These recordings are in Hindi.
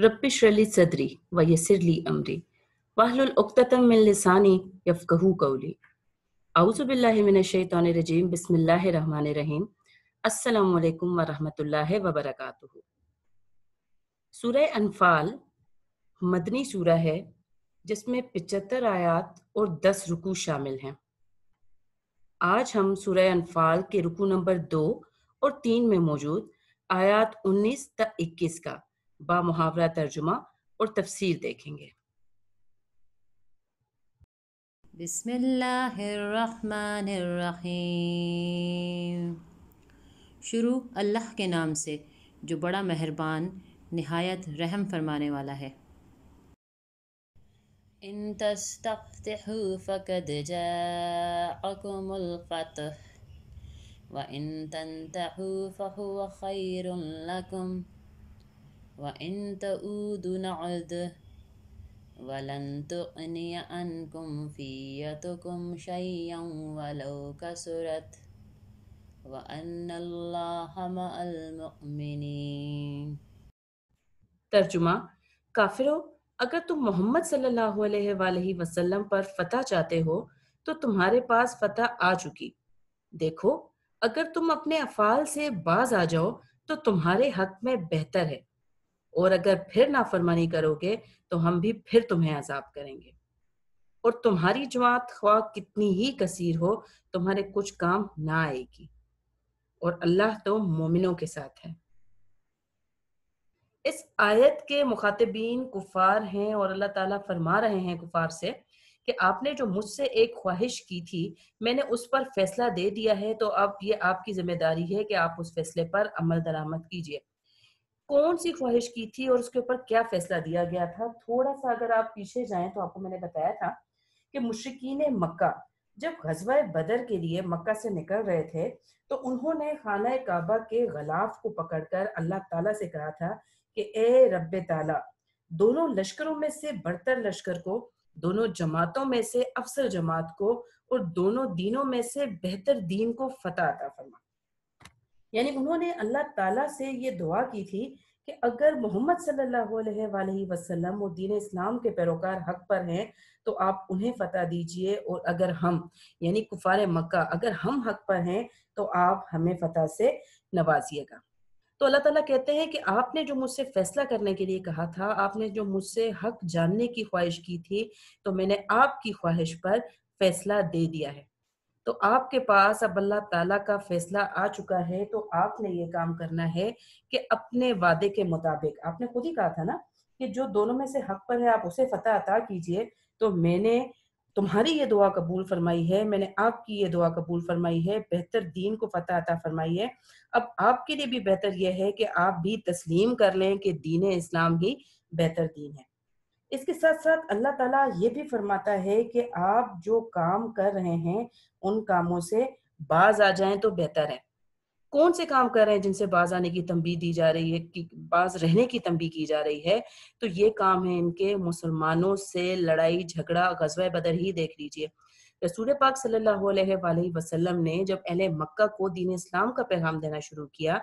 رب اشرح لي صدري ويسر لي امري واحلل عقدة من لساني يفقهوا قولي اعوذ بالله من الشیطان الرجیم بسم اللہ الرحمن الرحیم السلام علیکم ورحمۃ اللہ وبرکاتہ سورہ انفال मदनी सूरा है जिसमें पिचहत्तर आयात और दस रुकू शामिल हैं आज हम सूरह अनफाल के रुकू नंबर दो और तीन में मौजूद आयात उन्नीस तक इक्कीस का बामुहावरा तर्जुमा और तफसीर देखेंगे शुरू अल्लाह के नाम से जो बड़ा मेहरबान नहायत रहम फरमाने वाला है इन तस्तफ़्तहु फ़कद जाअकुमुल व इन तंतहु फ़हुव ख़ैरुन وإن تعودوا نعد ولن تغني عنكم فيتكم شيئا ولو كسرت وأن الله مع المؤمنين तर्जुमा काफिरों अगर तुम मोहम्मद सल्लल्लाहु अलैहि वसल्लम पर फतह चाहते हो तो तुम्हारे पास फतह आ चुकी देखो अगर तुम अपने अफाल से बाज आ जाओ तो तुम्हारे हक में बेहतर है और अगर फिर नाफरमानी करोगे तो हम भी फिर तुम्हें अजाब करेंगे और तुम्हारी जमात ख्वा कितनी ही कसीर हो तुम्हारे कुछ काम ना आएगी और अल्लाह तो मोमिनों के साथ है इस आयत के मुखातबीन कुफार हैं और अल्लाह ताला फरमा रहे हैं कुफार से कि आपने जो मुझसे एक ख्वाहिश की थी मैंने उस पर फैसला दे दिया है तो अब ये आपकी जिम्मेदारी है कि आप उस फैसले पर अमल दरामद कीजिए कौन सी ख्वाहिश की थी और उसके ऊपर क्या फैसला दिया गया था थोड़ा सा अगर आप पीछे जाएं तो आपको मैंने बताया था कि मुश्किन मक्का जब गजवा बदर के लिए मक्का से निकल रहे थे तो उन्होंने खाना काबा के गलाफ को पकड़कर अल्लाह ताला से कहा था कि ए रब ताला दोनों लश्करों में से बढ़तर लश्कर को दोनों जमातों में से अफसर जमात को और दोनों दीनों में से बेहतर दीन को फतह अता फरमा यानी उन्होंने अल्लाह ताला से ये दुआ की थी कि अगर मोहम्मद सल्लल्लाहु अलैहि वसल्लम और दीन इस्लाम के पैरोकार हक पर हैं तो आप उन्हें फतह दीजिए और अगर हम यानी कुफार मक्का अगर हम हक पर हैं तो आप हमें फतह से नवाजिएगा तो अल्लाह ताला कहते हैं कि आपने जो मुझसे फैसला करने के लिए कहा था आपने जो मुझसे हक जानने की ख्वाहिश की थी तो मैंने आपकी ख्वाहिश पर फैसला दे दिया है तो आपके पास अब अल्लाह ताला का फैसला आ चुका है तो आपने ये काम करना है कि अपने वादे के मुताबिक आपने खुद ही कहा था ना कि जो दोनों में से हक पर है आप उसे फतेह अता कीजिए तो मैंने तुम्हारी ये दुआ कबूल फरमाई है मैंने आपकी ये दुआ कबूल फरमाई है बेहतर दीन को फतेह अता फरमाई है अब आपके लिए भी बेहतर यह है कि आप भी तस्लीम कर लें कि दीन इस्लाम ही बेहतर दीन है इसके साथ साथ अल्लाह ताला ये भी फरमाता है कि आप जो काम कर रहे हैं उन कामों से बाज आ जाएं तो बेहतर है कौन से काम कर रहे हैं जिनसे बाज आने की तंबी दी जा रही है कि बाज रहने की तंबी की जा रही है तो ये काम है इनके मुसलमानों से लड़ाई झगड़ा गजवा बदर ही देख लीजिए रसूल पाक सल्लल्लाहु अलैहि वसल्लम ने जब अहल मक्का को दीन इस्लाम का पैगाम देना शुरू किया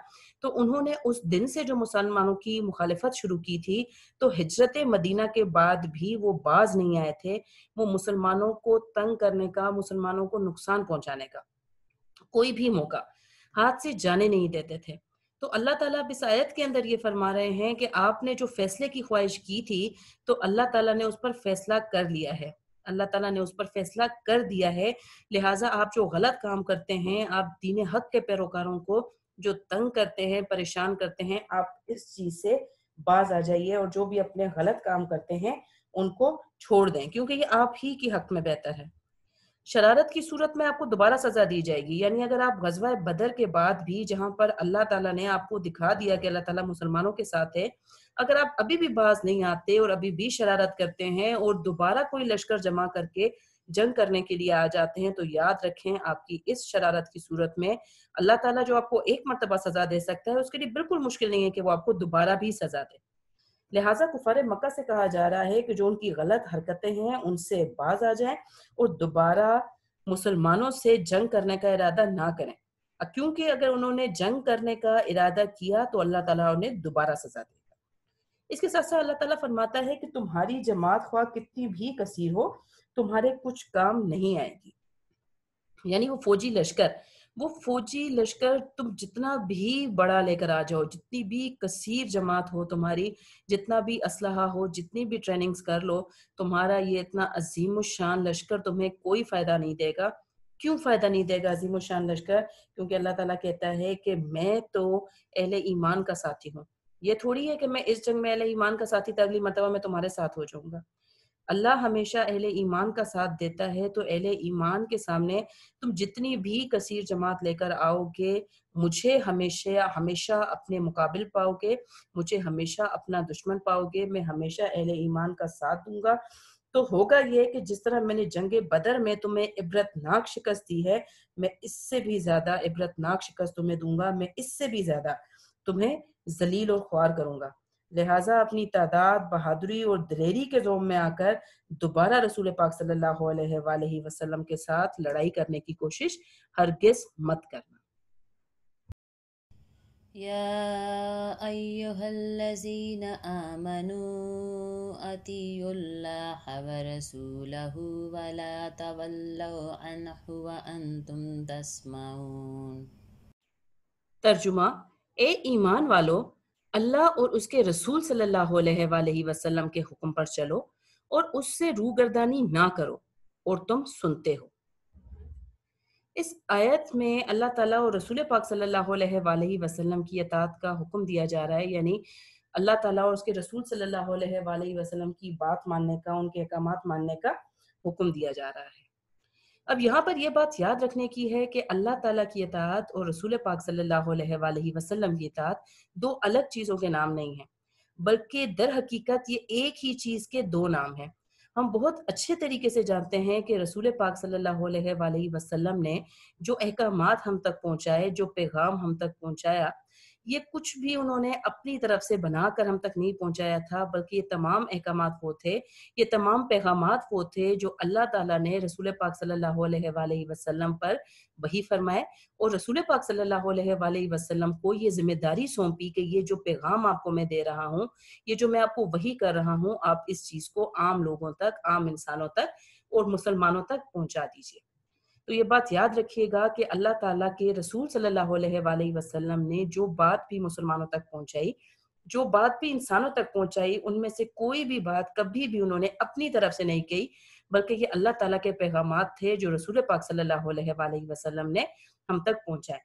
तो उन्होंने उस दिन से जो मुसलमानों की मुखालफत शुरू की थी तो हजरत मदीना के बाद भी वो बाज नहीं आए थे वो मुसलमानों को तंग करने का मुसलमानों को नुकसान पहुंचाने का कोई भी मौका हाथ से जाने नहीं देते थे तो अल्लाह ताला इस आयत के अंदर ये फरमा रहे हैं कि आपने जो फैसले की ख्वाहिश की थी तो अल्लाह ताला ने उस पर फैसला कर लिया है अल्लाह ताला ने उस पर फैसला कर दिया है लिहाजा आप जो गलत काम करते हैं आप दीन हक के पैरोकारों को जो तंग करते हैं परेशान करते हैं आप इस चीज से बाज आ जाइए और जो भी अपने गलत काम करते हैं उनको छोड़ दें क्योंकि ये आप ही के हक में बेहतर है शरारत की सूरत में आपको दोबारा सजा दी जाएगी यानी अगर आप गजवा बदर के बाद भी जहां पर अल्लाह ताला ने आपको दिखा दिया कि अल्लाह ताला मुसलमानों के साथ है अगर आप अभी भी बाज नहीं आते और अभी भी शरारत करते हैं और दोबारा कोई लश्कर जमा करके जंग करने के लिए आ जाते हैं तो याद रखें आपकी इस शरारत की सूरत में अल्लाह ताला जो आपको एक मरतबा सजा दे सकता है उसके लिए बिल्कुल मुश्किल नहीं है कि वो आपको दोबारा भी सजा दे लिहाजा कुफार मक्का से कहा जा रहा है कि जो उनकी गलत हरकतें हैं उनसे बाज आ जाए और दोबारा मुसलमानों से जंग करने का इरादा ना करें क्योंकि अगर उन्होंने जंग करने का इरादा किया तो अल्लाह ताला उन्हें दोबारा सजा देगा इसके साथ साथ अल्लाह ताला फरमाता है कि तुम्हारी जमात ख्वा कितनी भी कसीर हो तुम्हारे कुछ काम नहीं आएगी यानी वो फौजी लश्कर वो फौजी लश्कर तुम जितना भी बड़ा लेकर आ जाओ जितनी भी कसीर जमात हो तुम्हारी जितना भी इसल हो जितनी भी ट्रेनिंग्स कर लो तुम्हारा ये इतना अजीम शान लश्कर तुम्हें कोई फायदा नहीं देगा क्यों फायदा नहीं देगा अजीम शान लश्कर क्योंकि अल्लाह ताला कहता है कि मैं तो अहल ईमान का साथी हूँ ये थोड़ी है कि मैं इस जंग में अहल ईमान का साथी तो अगली मरतबा मैं तुम्हारे साथ हो जाऊंगा अल्लाह हमेशा अहल ईमान का साथ देता है तो अहल ईमान के सामने तुम जितनी भी कसीर जमात लेकर आओगे मुझे हमेशा हमेशा अपने मुकाबिल पाओगे मुझे हमेशा अपना दुश्मन पाओगे मैं हमेशा अहल ईमान का साथ दूंगा तो होगा ये कि जिस तरह मैंने जंग बदर में तुम्हें इबरतनाक शिकस्त दी है मैं इससे भी ज्यादा इबरतनाक शिकस्त तुम्हें दूंगा मैं इससे भी ज्यादा तुम्हें जलील और ख्वार करूंगा लिहाजा अपनी तादाद बहादुरी और दलेरी के जोम में आकर दोबारा रसूल पाक सल्लल्लाहु अलैहि वसल्लम के साथ लड़ाई करने की कोशिश हरगिज मत करना يا أيها الذين آمنوا أطيعوا الله ورسوله ولا تولوا عنه وأنتم تسمعون तर्जुमा ए ईमान वालों अल्लाह और उसके रसूल सल्लल्लाहु अलैहि वसल्लम के हुक्म पर चलो और उससे रूगरदानी ना करो और तुम सुनते हो इस आयत में अल्लाह ताला और रसूल पाक सल्लल्लाहु अलैहि वसल्लम की अतात का हुक्म दिया जा रहा है यानी अल्लाह ताला और उसके रसूल सल्लल्लाहु अलैहि वसल्लम की बात मानने का उनके अहकाम मानने का हुक्म दिया जा रहा है अब यहाँ पर यह बात याद रखने की है कि अल्लाह ताला की इतात और रसूल पाक सल्लल्लाहु अलैहि वसल्लम की इतात दो अलग चीज़ों के नाम नहीं है बल्कि दर हकीकत ये एक ही चीज़ के दो नाम हैं हम बहुत अच्छे तरीके से जानते हैं कि रसूल पाक सल्लल्लाहु अलैहि वसल्लम ने जो अहकाम हम तक पहुँचाए जो पैगाम हम तक पहुँचाया ये कुछ भी उन्होंने अपनी तरफ से बनाकर हम तक नहीं पहुंचाया था बल्कि ये तमाम अहकाम वो थे ये तमाम पैगाम वो थे जो अल्लाह ताला ने रसूल पाक सल्लल्लाहु अलैहि वसल्लम पर वही फरमाए और रसूल पाक सल्लल्लाहु अलैहि वसल्लम को ये जिम्मेदारी सौंपी कि ये जो पैगाम आपको मैं दे रहा हूँ ये जो मैं आपको वही कर रहा हूँ आप इस चीज़ को आम लोगों तक आम इंसानों तक और मुसलमानों तक पहुँचा दीजिए तो ये बात याद रखिएगा कि अल्लाह ताला के रसूल सल्लल्लाहु अलैहि वसल्लम ने जो बात भी मुसलमानों तक पहुंचाई जो बात भी इंसानों तक पहुंचाई उनमें से कोई भी बात कभी भी उन्होंने अपनी तरफ से नहीं कही बल्कि ये अल्लाह ताला के पैगाम थे जो रसूल पाक सल्लल्लाहु अलैहि वसल्लम ने हम तक पहुंचाए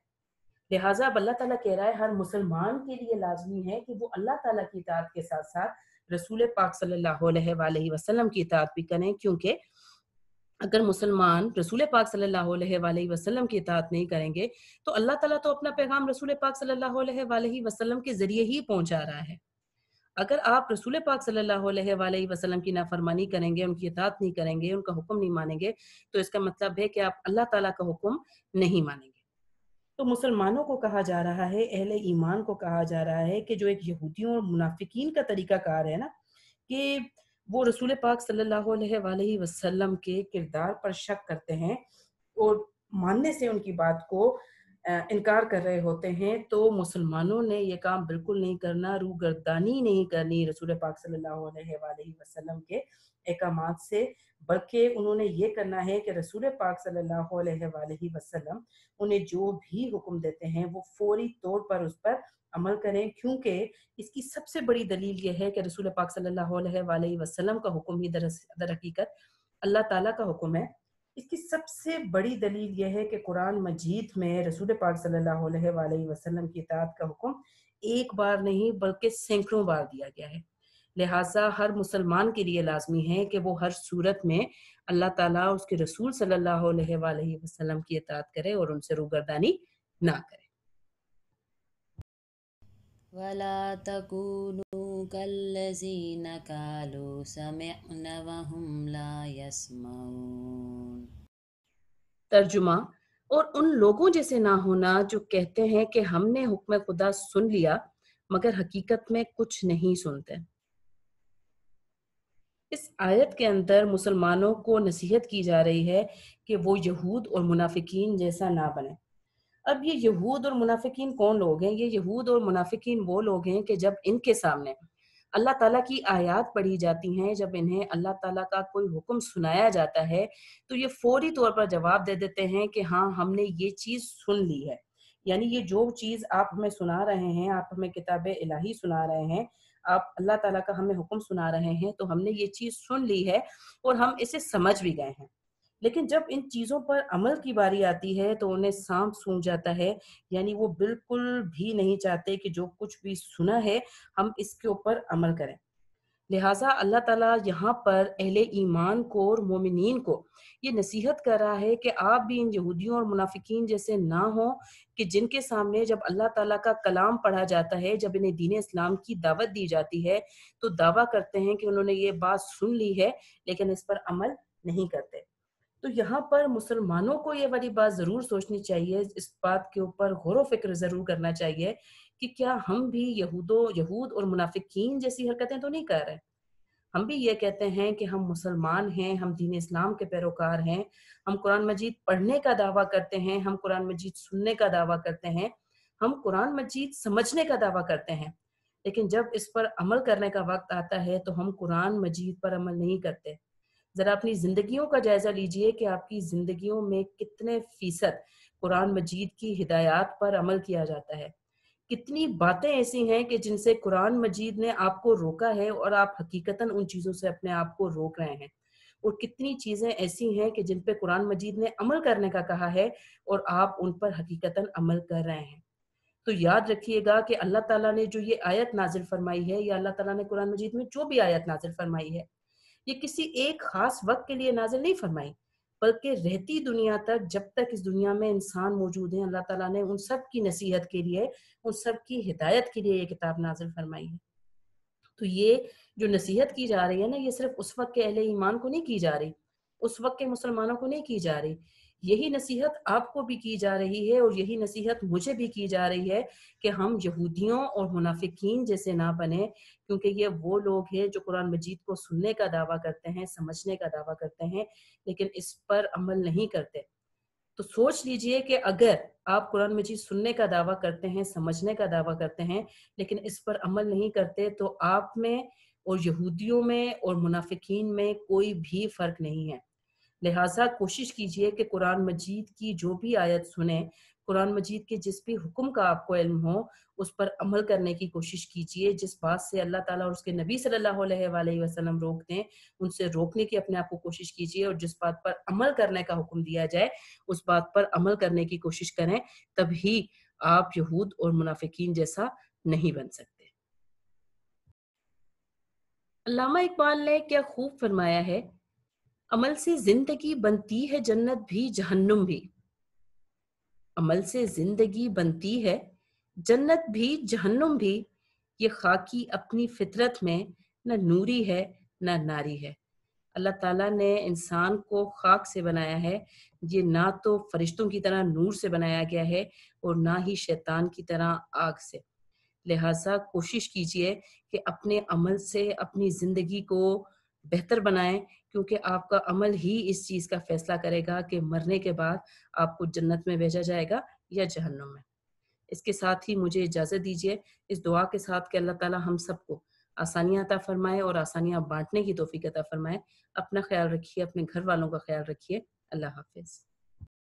लिहाजा अब अल्लाह ताला कह रहा है हर मुसलमान के लिए लाजमी है कि वो अल्लाह ताला की इतात के साथ साथ रसूल पाक सल्लल्लाहु अलैहि वसल्लम की इतात भी करें क्योंकि अगर मुसलमान रसूल पाक सल्लल्लाहु वसलम की इतात नहीं करेंगे तो अल्लाह तला तो अपना पैगाम रसूल पाक सल्लल्लाहु वसलम के जरिए ही पहुंचा रहा है अगर आप रसूल पाक सल्लल्लाहु वसलम की नाफरमानी करेंगे उनकी इतात नहीं करेंगे उनका हुक्म नहीं मानेंगे तो इसका मतलब है कि आप अल्लाह तला का हुक्म नहीं मानेंगे तो मुसलमानों को कहा जा रहा है अहल ईमान को कहा जा रहा है कि जो एक यहूदियों और मुनाफिकीन का तरीका कार है ना कि वो रसूल पाक सल्लाम के किरदार पर शक करते हैं और मानने से उनकी बात को इनकार कर रहे होते हैं तो मुसलमानों ने यह काम बिल्कुल नहीं करना रूगर्दानी नहीं करनी रसूल पाक सल्लाम के अहकाम से बल्कि उन्होंने ये करना है कि रसूल पाक सल्लाम उन्हें जो भी हुक्म देते हैं वो फौरी तौर पर उस पर अमल करें क्योंकि इसकी सबसे बड़ी दलील यह है कि रसूल पाक सल्लल्लाहु अलैहि वसल्लम का हुक्म ही दर हकीकत अल्लाह ताला का हुक्म है इसकी सबसे बड़ी दलील यह है कि कुरान मजीद में रसूल पाक सल्लल्लाहु अलैहि वसल्लम की इतात का हुक्म एक बार नहीं बल्कि सैकड़ों बार दिया गया है लिहाजा हर मुसलमान के लिए लाजमी है कि वो हर सूरत में अल्लाह ताला उसके रसूल सल्लल्लाहु अलैहि वसल्लम की इतात करे और उनसे रूगरदानी ना करे तर्जुमा और उन लोगों जैसे ना होना जो कहते हैं कि हमने हुक्म खुदा सुन लिया मगर हकीकत में कुछ नहीं सुनते इस आयत के अंदर मुसलमानों को नसीहत की जा रही है कि वो यहूद और मुनाफिकीन जैसा ना बने अब ये यहूद और मुनाफिकीन कौन लोग हैं ये यहूद और मुनाफिकीन वो लोग हैं कि जब इनके सामने अल्लाह ताला की आयत पढ़ी जाती हैं जब इन्हें अल्लाह ताला का कोई हुक्म सुनाया जाता है तो ये फौरी तौर पर जवाब दे देते हैं कि हाँ हमने ये चीज़ सुन ली है यानी ये जो चीज़ आप हमें सुना रहे हैं आप हमें किताब इलाही सुना रहे हैं आप अल्लाह ताला का हमें हुक्म सुना रहे हैं तो हमने ये चीज़ सुन ली है और हम इसे समझ भी गए हैं लेकिन जब इन चीज़ों पर अमल की बारी आती है तो उन्हें सांप सूंघ जाता है यानी वो बिल्कुल भी नहीं चाहते कि जो कुछ भी सुना है हम इसके ऊपर अमल करें लिहाजा अल्लाह ताला यहाँ पर अहले ईमान को और मोमिन को ये नसीहत कर रहा है कि आप भी इन यहूदियों और मुनाफिकीन जैसे ना हो कि जिनके सामने जब अल्लाह ताला का कलाम पढ़ा जाता है जब इन्हें दीन इस्लाम की दावत दी जाती है तो दावा करते हैं कि उन्होंने ये बात सुन ली है लेकिन इस पर अमल नहीं करते यहाँ पर मुसलमानों को ये वाली बात जरूर सोचनी चाहिए इस बात के ऊपर गौर फिक्र जरूर करना चाहिए कि क्या हम भी यहूदो यहूद और मुनाफिकीन जैसी हरकतें तो नहीं कर रहे हम भी ये कहते हैं कि हम मुसलमान हैं हम दीन इस्लाम के पैरोकार हैं हम कुरान मजीद पढ़ने का दावा करते हैं हम कुरान मजीद सुनने का दावा करते हैं हम कुरान मजीद समझने का दावा करते हैं लेकिन जब इस पर अमल करने का वक्त आता है तो हम कुरान मजीद पर अमल नहीं करते ज़रा अपनी ज़िंदगियों का जायज़ा लीजिए कि आपकी ज़िंदगियों में कितने फ़ीसद कुरान मजीद की हिदायत पर अमल किया जाता है कितनी बातें ऐसी हैं कि जिनसे कुरान मजीद ने आपको रोका है और आप हकीकता उन चीज़ों से अपने आप को रोक रहे हैं और कितनी चीज़ें ऐसी हैं कि जिन पे कुरान मजीद ने अमल करने का कहा है और आप उन पर हकीकता अमल कर रहे हैं तो याद रखिएगा कि अल्लाह ताला ने जो ये आयत नाजिल फरमाई है या अल्लाह ताला ने कुरान मजीद में जो भी आयत नाजिल फरमाई है ये किसी एक खास वक्त के लिए नाजिल नहीं फरमाई बल्कि रहती दुनिया तक जब तक इस दुनिया में इंसान मौजूद है अल्लाह तला ने उन सब की नसीहत के लिए उन सब की हिदायत के लिए ये किताब नाजिल फरमाई है तो ये जो नसीहत की जा रही है ना ये सिर्फ उस वक्त के अहले ईमान को नहीं की जा रही उस वक्त के मुसलमानों को नहीं की जा रही यही नसीहत आपको भी की जा रही है और यही नसीहत मुझे भी की जा रही है कि हम यहूदियों और मुनाफिकीन जैसे ना बने क्योंकि ये वो लोग हैं जो कुरान मजीद को सुनने का दावा करते हैं समझने का दावा करते हैं लेकिन इस पर अमल नहीं करते तो सोच लीजिए कि अगर आप कुरान मजीद सुनने का दावा करते हैं समझने का दावा करते हैं लेकिन इस पर अमल नहीं करते तो आप में और यहूदियों में और मुनाफिकीन में कोई भी फर्क नहीं है लिहाजा कोशिश कीजिए कि कुरान मजीद की जो भी आयत सुने कुरान मजीद के जिस भी हुक्म का आपको इल्म हो उस पर अमल करने की कोशिश कीजिए जिस बात से अल्लाह ताला और उसके नबी सल्लल्लाहु अलैहि वसल्लम रोक दें उनसे रोकने की अपने आप को कोशिश कीजिए और जिस बात पर अमल करने का हुक्म दिया जाए उस बात पर अमल करने की कोशिश करें तभी आप यहूद और मुनाफिकीन जैसा नहीं बन सकते अल्लामा इकबाल ने क्या खूब फरमाया है अमल से जिंदगी बनती है जन्नत भी जहन्नुम भी अमल से जिंदगी बनती है जन्नत भी जहन्नुम भी ये खाकी अपनी फितरत में न नूरी है न नारी है अल्लाह ताला ने इंसान को खाक से बनाया है ये ना तो फरिश्तों की तरह नूर से बनाया गया है और ना ही शैतान की तरह आग से लिहाजा कोशिश कीजिए कि अपने अमल से अपनी ज़िंदगी को बेहतर बनाएं क्योंकि आपका अमल ही इस चीज़ का फैसला करेगा कि मरने के बाद आपको जन्नत में भेजा जाएगा या जहन्नम में इसके साथ ही मुझे इजाज़त दीजिए इस दुआ के साथ कि अल्लाह ताला हम सबको आसानियाँ अता फरमाए और आसानियाँ बांटने की तोफ़ी अता फरमाए अपना ख्याल रखिए अपने घर वालों का ख्याल रखिए अल्लाह हाफिज़